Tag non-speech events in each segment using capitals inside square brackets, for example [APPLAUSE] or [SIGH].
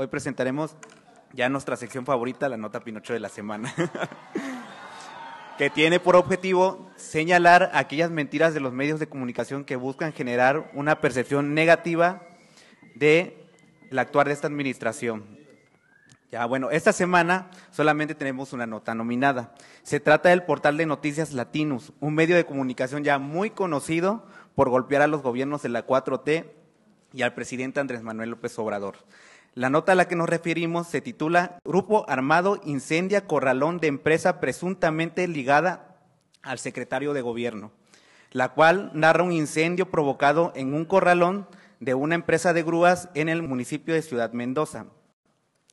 hoy presentaremos ya nuestra sección favorita, la nota Pinocho de la semana, [LAUGHS] que tiene por objetivo señalar aquellas mentiras de los medios de comunicación que buscan generar una percepción negativa de el actuar de esta administración. Ya, bueno, esta semana solamente tenemos una nota nominada. Se trata del portal de noticias Latinos, un medio de comunicación ya muy conocido por golpear a los gobiernos de la 4T y al presidente Andrés Manuel López Obrador. La nota a la que nos referimos se titula Grupo Armado incendia corralón de empresa presuntamente ligada al secretario de gobierno, la cual narra un incendio provocado en un corralón de una empresa de grúas en el municipio de Ciudad Mendoza.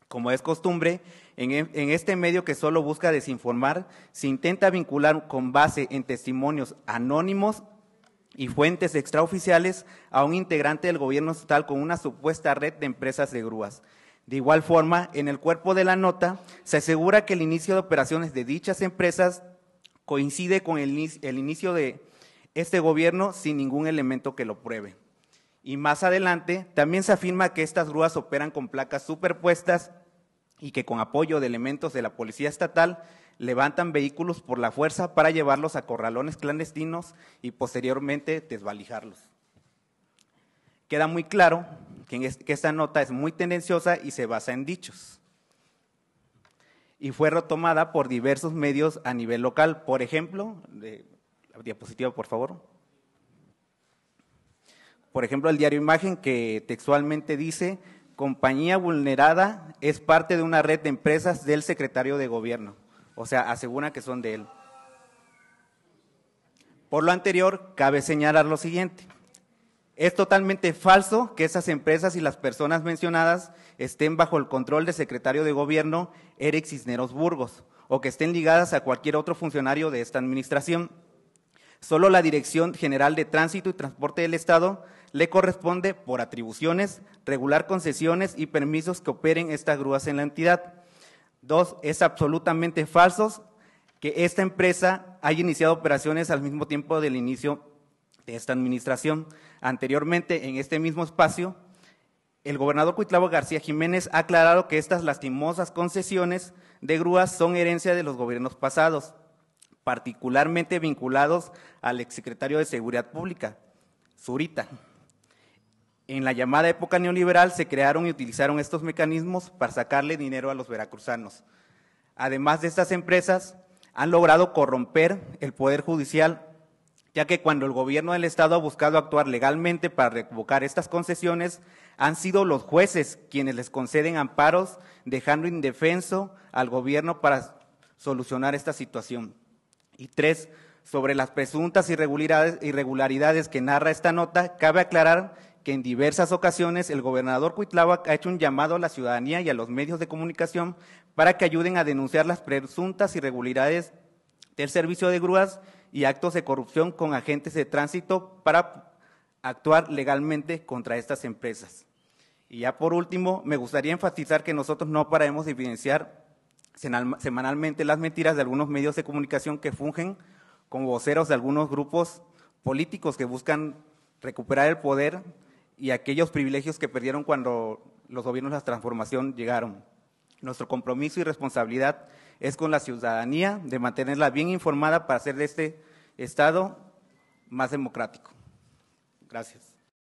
Como es costumbre, en, e, este medio que solo busca desinformar, se intenta vincular con base en testimonios anónimos y fuentes extraoficiales a un integrante del gobierno estatal con una supuesta red de empresas de grúas. De igual forma, en el cuerpo de la nota se asegura que el inicio de operaciones de dichas empresas coincide con el, inicio de este gobierno sin ningún elemento que lo pruebe. Y más adelante, también se afirma que estas grúas operan con placas superpuestas y que con apoyo de elementos de la Policía Estatal levantan vehículos por la fuerza para llevarlos a corralones clandestinos y posteriormente desvalijarlos. Queda muy claro que, esta nota es muy tendenciosa y se basa en dichos. Y fue retomada por diversos medios a nivel local. Por ejemplo, la diapositiva, por favor. Por ejemplo, el diario Imagen que textualmente dice compañía vulnerada es parte de una red de empresas del secretario de gobierno. O sea, asegura que son de él. Por lo anterior, cabe señalar lo siguiente. Es totalmente falso que esas empresas y las personas mencionadas estén bajo el control del secretario de gobierno Eric Cisneros Burgos o que estén ligadas a cualquier otro funcionario de esta administración. Solo la Dirección General de Tránsito y Transporte del Estado le corresponde, por atribuciones, regular concesiones y permisos que operen estas grúas en la entidad. Dos, es absolutamente falso que esta empresa haya iniciado operaciones al mismo tiempo del inicio de esta administración. Anteriormente, en este mismo espacio, el gobernador Cuitlavo García Jiménez ha aclarado que estas lastimosas concesiones de grúas son herencia de los gobiernos pasados, particularmente vinculados al exsecretario de Seguridad Pública, Zurita. En la llamada época neoliberal se crearon y utilizaron estos mecanismos para sacarle dinero a los veracruzanos. Además de estas empresas, han logrado corromper el Poder Judicial, ya que cuando el gobierno del Estado ha buscado actuar legalmente para revocar estas concesiones, han sido los jueces quienes les conceden amparos, dejando indefenso al gobierno para solucionar esta situación. Y tres, sobre las presuntas irregularidades, que narra esta nota, cabe aclarar que en diversas ocasiones el gobernador Cuitláhuac ha hecho un llamado a la ciudadanía y a los medios de comunicación para que ayuden a denunciar las presuntas irregularidades del servicio de grúas y actos de corrupción con agentes de tránsito para actuar legalmente contra estas empresas. Y ya por último, me gustaría enfatizar que nosotros no paramos de evidenciar semanalmente las mentiras de algunos medios de comunicación que fungen como voceros de algunos grupos políticos que buscan recuperar el poder y aquellos privilegios que perdieron cuando los gobiernos de la transformación llegaron. Nuestro compromiso y responsabilidad es con la ciudadanía de mantenerla bien informada para hacer de este Estado más democrático. Gracias.